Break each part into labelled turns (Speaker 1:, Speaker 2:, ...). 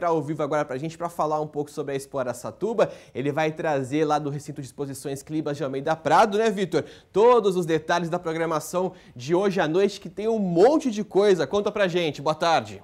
Speaker 1: entrar ao vivo agora para a gente para falar um pouco sobre a Expo Satuba. Ele vai trazer lá do recinto de exposições Clibas de Almeida Prado, né, Vitor? Todos os detalhes da programação de hoje à noite, que tem um monte de coisa. Conta pra gente. Boa tarde.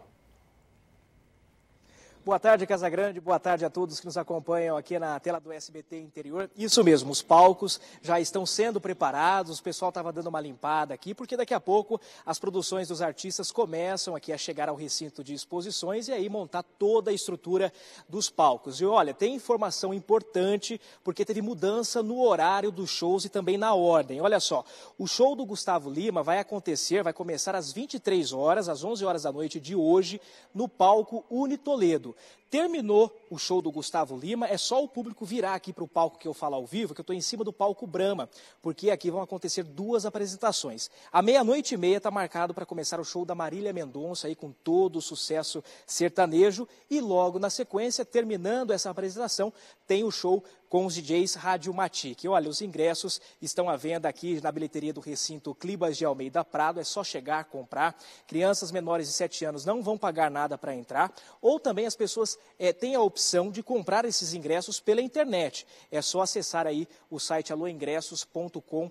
Speaker 2: Boa tarde, Casagrande. Boa tarde a todos que nos acompanham aqui na tela do SBT Interior. Isso mesmo, os palcos já estão sendo preparados. O pessoal estava dando uma limpada aqui, porque daqui a pouco as produções dos artistas começam aqui a chegar ao recinto de exposições e aí montar toda a estrutura dos palcos. E olha, tem informação importante, porque teve mudança no horário dos shows e também na ordem. Olha só, o show do Gustavo Lima vai acontecer, vai começar às 23 horas, às 11 horas da noite de hoje, no palco Unitoledo. Terminou o show do Gustavo Lima, é só o público virar aqui para o palco que eu falo ao vivo, que eu estou em cima do palco Brahma, porque aqui vão acontecer duas apresentações. À meia-noite e meia está marcado para começar o show da Marília Mendonça, aí com todo o sucesso sertanejo, e logo na sequência, terminando essa apresentação, tem o show com os DJs Rádio Matic. Olha, os ingressos estão à venda aqui na bilheteria do recinto Clibas de Almeida Prado. É só chegar, comprar. Crianças menores de 7 anos não vão pagar nada para entrar. Ou também as pessoas é, têm a opção de comprar esses ingressos pela internet. É só acessar aí o site aloingressos.com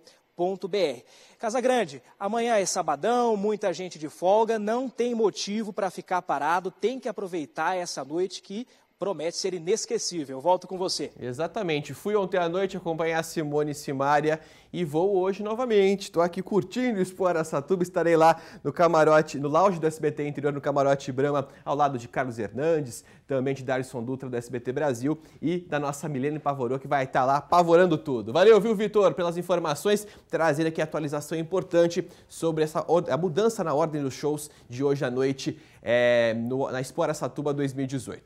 Speaker 2: Casa Grande. amanhã é sabadão, muita gente de folga, não tem motivo para ficar parado, tem que aproveitar essa noite que promete ser inesquecível. volto com você. Exatamente. Fui ontem à noite acompanhar
Speaker 1: a Simone Simária e vou hoje novamente. Estou aqui curtindo Expo Aracatuba. Estarei lá no camarote, no lounge do SBT Interior, no camarote Brama, ao lado de Carlos Hernandes, também de Darson Dutra do SBT Brasil e da nossa Milene Pavorô, que vai estar lá apavorando tudo. Valeu, viu, Vitor, pelas informações. trazendo aqui a atualização importante sobre essa, a mudança na ordem dos shows de hoje à noite é, no, na Expo Aracatuba 2018.